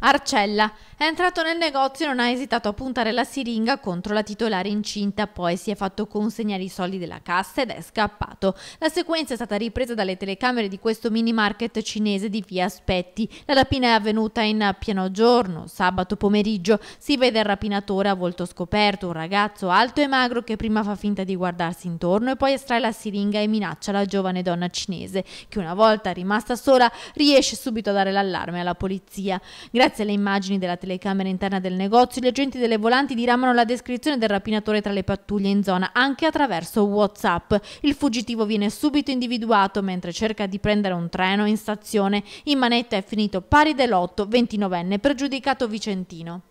Arcella è entrato nel negozio e non ha esitato a puntare la siringa contro la titolare incinta, poi si è fatto consegnare i soldi della cassa ed è scappato. La sequenza è stata ripresa dalle telecamere di questo mini market cinese di via Aspetti. La rapina è avvenuta in pieno giorno, sabato pomeriggio. Si vede il rapinatore a volto scoperto, un ragazzo alto e magro che prima fa finta di guardarsi intorno e poi estrae la siringa e minaccia la giovane donna cinese, che una volta rimasta sola riesce subito a dare l'allarme alla polizia. Grazie Grazie alle immagini della telecamera interna del negozio, gli agenti delle volanti diramano la descrizione del rapinatore tra le pattuglie in zona, anche attraverso WhatsApp. Il fuggitivo viene subito individuato mentre cerca di prendere un treno in stazione. In manetta è finito pari dell'otto, 29enne, pregiudicato vicentino.